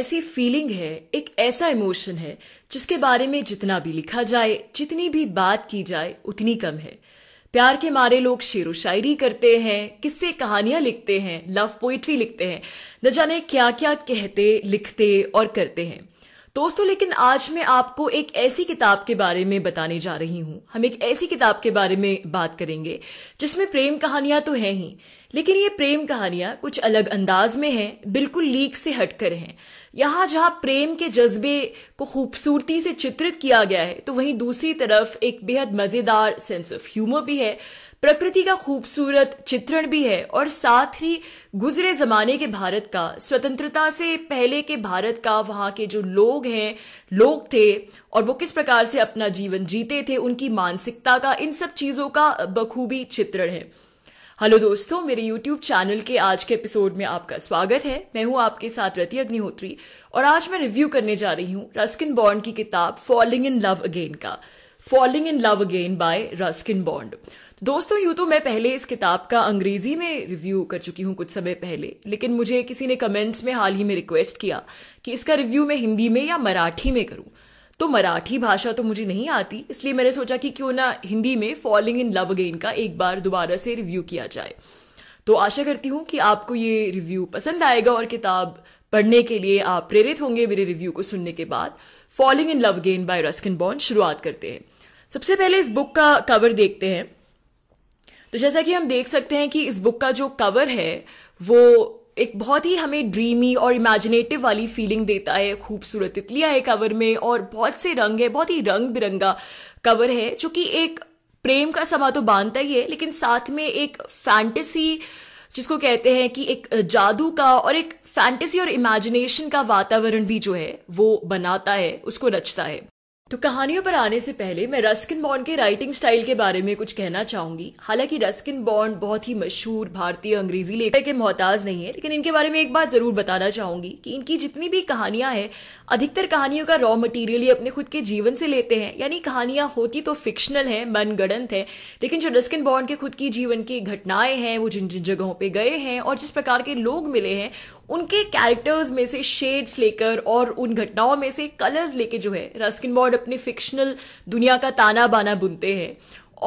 ऐसी फीलिंग है एक ऐसा इमोशन है जिसके बारे में जितना भी लिखा जाए जितनी भी बात की जाए उतनी कम है प्यार के मारे लोग शेर शायरी करते हैं किस्से कहानियां लिखते हैं लव पोइट्री लिखते हैं न जाने क्या क्या कहते लिखते और करते हैं दोस्तों लेकिन आज मैं आपको एक ऐसी किताब के बारे में बताने जा रही हूं हम एक ऐसी किताब के बारे में बात करेंगे जिसमें प्रेम कहानियां तो हैं ही लेकिन ये प्रेम कहानियां कुछ अलग अंदाज में हैं बिल्कुल लीक से हटकर हैं यहाँ जहाँ प्रेम के जज्बे को खूबसूरती से चित्रित किया गया है तो वहीं दूसरी तरफ एक बेहद मजेदार सेंस ऑफ ह्यूमर भी है प्रकृति का खूबसूरत चित्रण भी है और साथ ही गुजरे जमाने के भारत का स्वतंत्रता से पहले के भारत का वहां के जो लोग हैं लोग थे और वो किस प्रकार से अपना जीवन जीते थे उनकी मानसिकता का इन सब चीजों का बखूबी चित्रण है हेलो दोस्तों मेरे यूट्यूब चैनल के आज के एपिसोड में आपका स्वागत है मैं हूं आपके साथ रति अग्निहोत्री और आज मैं रिव्यू करने जा रही हूं रस्किन बॉन्ड की किताब फॉलिंग इन लव अगेन का falling in love again by Ruskin Bond दोस्तों यूं तो मैं पहले इस किताब का अंग्रेजी में रिव्यू कर चुकी हूं कुछ समय पहले लेकिन मुझे किसी ने कमेंट्स में हाल ही में रिक्वेस्ट किया कि इसका रिव्यू मैं हिंदी में या मराठी में करूं तो मराठी भाषा तो मुझे नहीं आती इसलिए मैंने सोचा कि क्यों ना हिंदी में फॉलिंग इन लव अगेन का एक बार दोबारा से रिव्यू किया जाए तो आशा करती हूँ कि आपको ये रिव्यू पसंद आएगा और किताब पढ़ने के लिए आप प्रेरित होंगे मेरे रिव्यू को सुनने के बाद falling in love again by Ruskin Bond शुरुआत करते हैं सबसे पहले इस बुक का कवर देखते हैं तो जैसा कि हम देख सकते हैं कि इस बुक का जो कवर है वो एक बहुत ही हमें ड्रीमी और इमेजिनेटिव वाली फीलिंग देता है खूबसूरत इतलिया है कवर में और बहुत से रंग है बहुत ही रंग बिरंगा कवर है जो कि एक प्रेम का समा तो बांधता ही है लेकिन साथ में एक फैंटेसी जिसको कहते हैं कि एक जादू का और एक फैंटेसी और इमेजिनेशन का वातावरण भी जो है वो बनाता है उसको रचता है तो कहानियों पर आने से पहले मैं रस्किन बॉन्ड के राइटिंग स्टाइल के बारे में कुछ कहना चाहूंगी हालांकि रस्किन बॉन्ड बहुत ही मशहूर भारतीय अंग्रेजी लेखक के मोहताज नहीं है लेकिन इनके बारे में एक बात जरूर बताना चाहूंगी कि इनकी जितनी भी कहानियां हैं अधिकतर कहानियों का रॉ मटेरियल ही अपने खुद के जीवन से लेते हैं यानी कहानियां होती तो फिक्शनल है मनगढ़ंत है लेकिन जो रस्किन बॉन्ड के खुद की जीवन की घटनाएं हैं वो जिन जिन जगहों पर गए हैं और जिस प्रकार के लोग मिले हैं उनके कैरेक्टर्स में से शेड्स लेकर और उन घटनाओं में से कलर्स लेके जो है रस्किन बॉर्ड अपने फिक्शनल दुनिया का ताना बाना बुनते हैं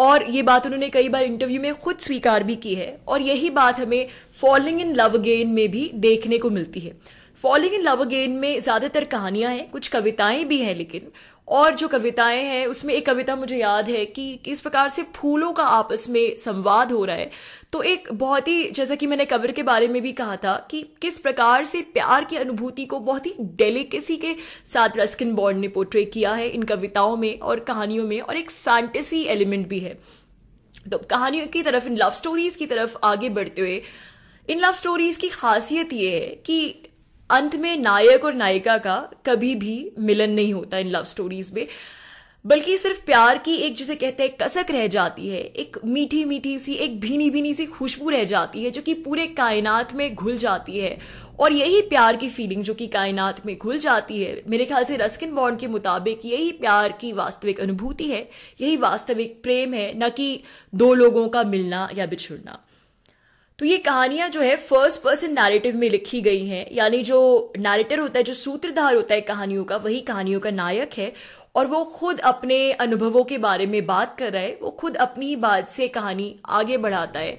और ये बात उन्होंने कई बार इंटरव्यू में खुद स्वीकार भी की है और यही बात हमें फॉलिंग इन लव अगेन में भी देखने को मिलती है फॉलिंग इन लव अगेन में ज्यादातर कहानियां हैं कुछ कविताएं भी हैं लेकिन और जो कविताएं हैं उसमें एक कविता मुझे याद है कि किस प्रकार से फूलों का आपस में संवाद हो रहा है तो एक बहुत ही जैसा कि मैंने कबर के बारे में भी कहा था कि किस प्रकार से प्यार की अनुभूति को बहुत ही डेलिकेसी के साथ रस्किन बॉन्ड ने पोर्ट्रे किया है इन कविताओं में और कहानियों में और एक फैंटेसी एलिमेंट भी है तो कहानियों की तरफ इन लव स्टोरीज की तरफ आगे बढ़ते हुए इन लव स्टोरीज की खासियत ये है कि अंत में नायक और नायिका का कभी भी मिलन नहीं होता इन लव स्टोरीज में बल्कि सिर्फ प्यार की एक जिसे कहते हैं कसक रह जाती है एक मीठी मीठी सी एक भीनी भीनी सी खुशबू रह जाती है जो कि पूरे कायनात में घुल जाती है और यही प्यार की फीलिंग जो कि कायनात में घुल जाती है मेरे ख्याल से रस्किन बॉन्ड के मुताबिक यही प्यार की वास्तविक अनुभूति है यही वास्तविक प्रेम है न कि दो लोगों का मिलना या बिछुड़ना तो ये कहानियां जो है फर्स्ट पर्सन नैरेटिव में लिखी गई हैं यानी जो नैरेटर होता है जो सूत्रधार होता है कहानियों का वही कहानियों का नायक है और वो खुद अपने अनुभवों के बारे में बात कर रहा है वो खुद अपनी ही बात से कहानी आगे बढ़ाता है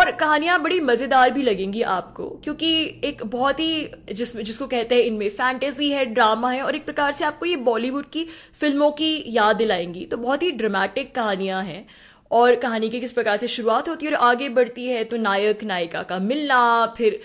और कहानियां बड़ी मजेदार भी लगेंगी आपको क्योंकि एक बहुत ही जिस जिसको कहते हैं इनमें फैंटेसी है ड्रामा है और एक प्रकार से आपको ये बॉलीवुड की फिल्मों की याद दिलाएंगी तो बहुत ही ड्रामेटिक कहानियां हैं और कहानी की किस प्रकार से शुरुआत होती है और आगे बढ़ती है तो नायक नायिका का मिलना फिर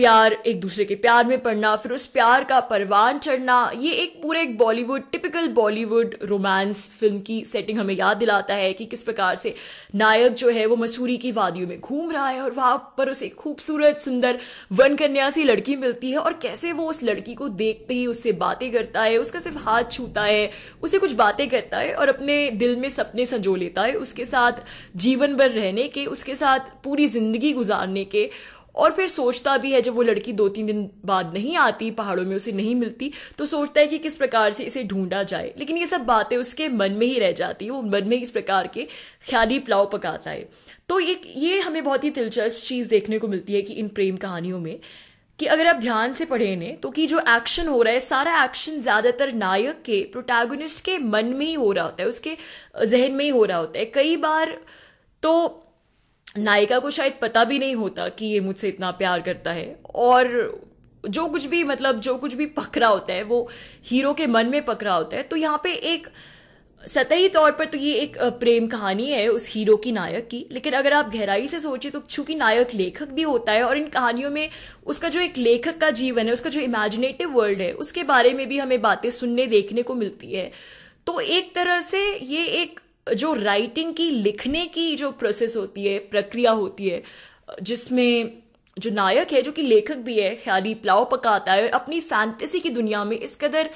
प्यार एक दूसरे के प्यार में पड़ना फिर उस प्यार का परवान चढ़ना ये एक पूरे एक Bollywood typical Bollywood romance film की सेटिंग हमें याद दिलाता है कि किस प्रकार से नायक जो है वो मसूरी की वादियों में घूम रहा है और वहां पर उसे खूबसूरत सुंदर वन कन्या लड़की मिलती है और कैसे वो उस लड़की को देखते ही उससे बातें करता है उसका सिर्फ हाथ छूता है उसे कुछ बातें करता है और अपने दिल में सपने संजो लेता है उसके साथ जीवन भर रहने के उसके साथ पूरी जिंदगी गुजारने के और फिर सोचता भी है जब वो लड़की दो तीन दिन बाद नहीं आती पहाड़ों में उसे नहीं मिलती तो सोचता है कि किस प्रकार से इसे ढूंढा जाए लेकिन ये सब बातें उसके मन में ही रह जाती है वो मन में इस प्रकार के ख्याली पुलाव पकाता है तो एक ये हमें बहुत ही दिलचस्प चीज़ देखने को मिलती है कि इन प्रेम कहानियों में कि अगर आप ध्यान से पढ़े ने तो कि जो एक्शन हो रहा है सारा एक्शन ज्यादातर नायक के प्रोटैगोनिस्ट के मन में ही हो रहा होता है उसके जहन में ही हो रहा होता है कई बार तो नायिका को शायद पता भी नहीं होता कि ये मुझसे इतना प्यार करता है और जो कुछ भी मतलब जो कुछ भी पकड़ा होता है वो हीरो के मन में पकड़ा होता है तो यहाँ पे एक सतही तौर पर तो ये एक प्रेम कहानी है उस हीरो की नायक की लेकिन अगर आप गहराई से सोचें तो चूंकि नायक लेखक भी होता है और इन कहानियों में उसका जो एक लेखक का जीवन है उसका जो इमेजिनेटिव वर्ल्ड है उसके बारे में भी हमें बातें सुनने देखने को मिलती है तो एक तरह से ये एक जो राइटिंग की लिखने की जो प्रोसेस होती है प्रक्रिया होती है जिसमें जो नायक है जो कि लेखक भी है ख्याली प्लाव पकाता है अपनी फैंटेसी की दुनिया में इस कदर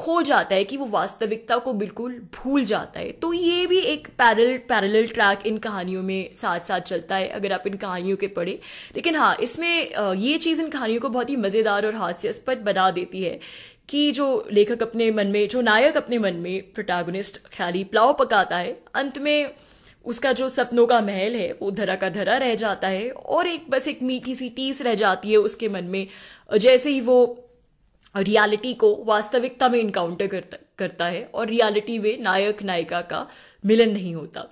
खो जाता है कि वो वास्तविकता को बिल्कुल भूल जाता है तो ये भी एक पैरल पैरल ट्रैक इन कहानियों में साथ साथ चलता है अगर आप इन कहानियों के पढ़े लेकिन हाँ इसमें ये चीज़ इन कहानियों को बहुत ही मज़ेदार और हास्यास्पद बना देती है कि जो लेखक अपने मन में जो नायक अपने मन में प्रोटागोनिस्ट ख्याली प्लाव पकाता है अंत में उसका जो सपनों का महल है वो धरा का धरा रह जाता है और एक बस एक मीठी सी टीस रह जाती है उसके मन में जैसे ही वो रियलिटी को वास्तविकता में इनकाउंटर करता करता है और रियलिटी में नायक नायिका का मिलन नहीं होता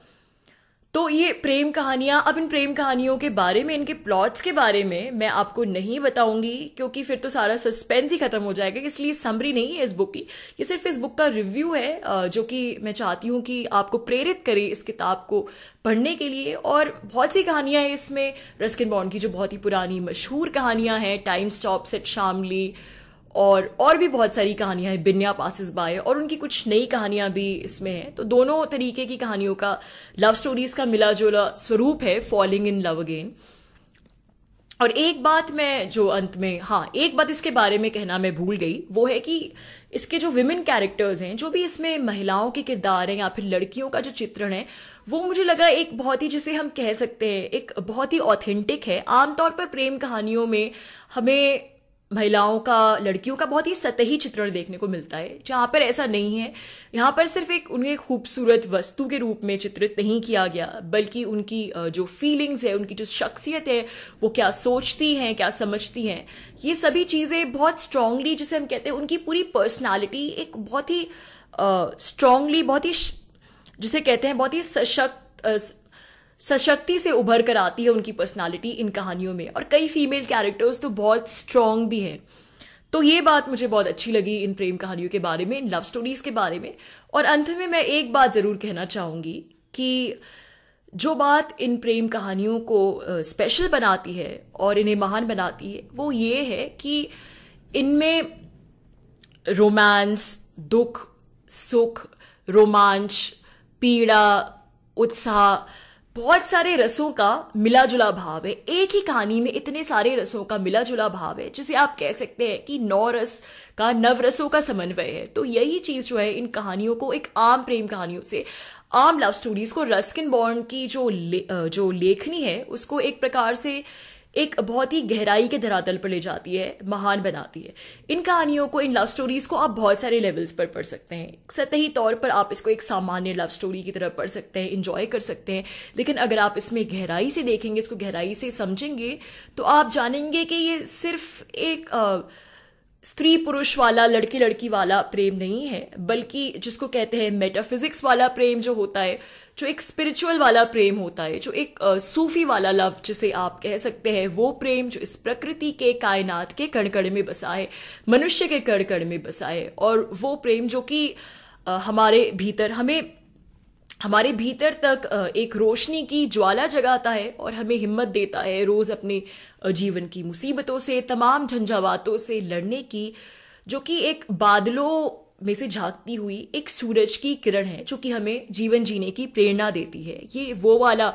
तो ये प्रेम कहानियां अब इन प्रेम कहानियों के बारे में इनके प्लॉट्स के बारे में मैं आपको नहीं बताऊंगी क्योंकि फिर तो सारा सस्पेंस ही खत्म हो जाएगा इसलिए समरी नहीं है इस बुक की ये सिर्फ इस बुक का रिव्यू है जो कि मैं चाहती हूँ कि आपको प्रेरित करे इस किताब को पढ़ने के लिए और बहुत सी कहानियां हैं इसमें रस्किन बॉन्ड की जो बहुत ही पुरानी मशहूर कहानियां हैं टाइम स्टॉप सेट शामली और और भी बहुत सारी कहानियां हैं बिन्या पासिस बाय और उनकी कुछ नई कहानियां भी इसमें हैं तो दोनों तरीके की कहानियों का लव स्टोरीज का मिला जुला स्वरूप है फॉलिंग इन लव अगेन और एक बात मैं जो अंत में हाँ एक बात इसके बारे में कहना मैं भूल गई वो है कि इसके जो विमेन कैरेक्टर्स हैं जो भी इसमें महिलाओं के किरदार हैं या फिर लड़कियों का जो चित्रण है वो मुझे लगा एक बहुत ही जिसे हम कह सकते हैं एक बहुत ही ऑथेंटिक है आमतौर पर प्रेम कहानियों में हमें महिलाओं का लड़कियों का बहुत ही सतही चित्रण देखने को मिलता है जहाँ पर ऐसा नहीं है यहाँ पर सिर्फ एक उन्हें खूबसूरत वस्तु के रूप में चित्रित नहीं किया गया बल्कि उनकी जो फीलिंग्स है उनकी जो शख्सियत है वो क्या सोचती हैं क्या समझती हैं ये सभी चीज़ें बहुत स्ट्रांगली जिसे हम कहते हैं उनकी पूरी पर्सनैलिटी एक बहुत ही स्ट्रांगली बहुत ही जिसे कहते हैं बहुत ही सशक्त सशक्ति से उभर कर आती है उनकी पर्सनालिटी इन कहानियों में और कई फीमेल कैरेक्टर्स तो बहुत स्ट्रांग भी हैं तो ये बात मुझे बहुत अच्छी लगी इन प्रेम कहानियों के बारे में इन लव स्टोरीज के बारे में और अंत में मैं एक बात ज़रूर कहना चाहूँगी कि जो बात इन प्रेम कहानियों को स्पेशल बनाती है और इन्हें महान बनाती है वो ये है कि इनमें रोमांस दुख सुख रोमांच पीड़ा उत्साह बहुत सारे रसों का मिला जुला भाव है एक ही कहानी में इतने सारे रसों का मिला जुला भाव है जिसे आप कह सकते हैं कि नौ रस का नव रसों का समन्वय है तो यही चीज जो है इन कहानियों को एक आम प्रेम कहानियों से आम लव स्टोरीज को रस्किन बॉर्न की जो ले, जो लेखनी है उसको एक प्रकार से एक बहुत ही गहराई के धरातल पर ले जाती है महान बनाती है इन कहानियों को इन लव स्टोरीज को आप बहुत सारे लेवल्स पर पढ़ सकते हैं सतही तौर पर आप इसको एक सामान्य लव स्टोरी की तरह पढ़ सकते हैं इंजॉय कर सकते हैं लेकिन अगर आप इसमें गहराई से देखेंगे इसको गहराई से समझेंगे तो आप जानेंगे कि ये सिर्फ एक आ, स्त्री पुरुष वाला लड़की लड़की वाला प्रेम नहीं है बल्कि जिसको कहते हैं मेटाफिजिक्स वाला प्रेम जो होता है जो एक स्पिरिचुअल वाला प्रेम होता है जो एक आ, सूफी वाला लव जिसे आप कह सकते हैं वो प्रेम जो इस प्रकृति के कायनात के कणकड़ में बसा है मनुष्य के कणकड़ में बसा है और वो प्रेम जो कि हमारे भीतर हमें हमारे भीतर तक एक रोशनी की ज्वाला जगाता है और हमें हिम्मत देता है रोज अपने जीवन की मुसीबतों से तमाम झंझावातों से लड़ने की जो कि एक बादलों में से झांकती हुई एक सूरज की किरण है जो कि हमें जीवन जीने की प्रेरणा देती है ये वो वाला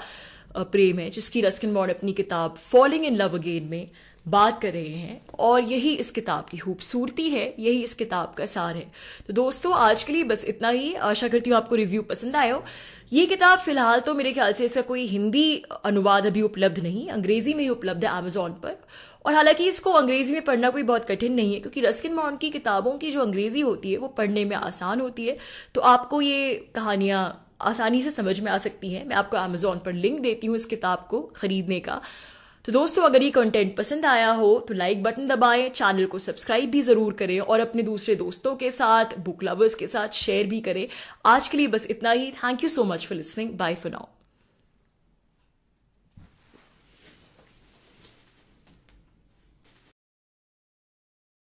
प्रेम है जिसकी रस्किन बॉर्ड अपनी किताब फॉलिंग इन लव अगेन में बात कर रहे हैं और यही इस किताब की खूबसूरती है यही इस किताब का सार है तो दोस्तों आज के लिए बस इतना ही आशा करती हूँ आपको रिव्यू पसंद आया हो ये किताब फिलहाल तो मेरे ख्याल से इसका कोई हिंदी अनुवाद अभी उपलब्ध नहीं अंग्रेजी में ही उपलब्ध है अमेजोन पर और हालांकि इसको अंग्रेजी में पढ़ना कोई बहुत कठिन नहीं है क्योंकि रस्किन मॉन की किताबों की जो अंग्रेजी होती है वो पढ़ने में आसान होती है तो आपको ये कहानियाँ आसानी से समझ में आ सकती हैं मैं आपको अमेजोन पर लिंक देती हूँ इस किताब को खरीदने का तो दोस्तों अगर ये कंटेंट पसंद आया हो तो लाइक बटन दबाएं चैनल को सब्सक्राइब भी जरूर करें और अपने दूसरे दोस्तों के साथ बुक लवर्स के साथ शेयर भी करें आज के लिए बस इतना ही thank you so much for listening bye for now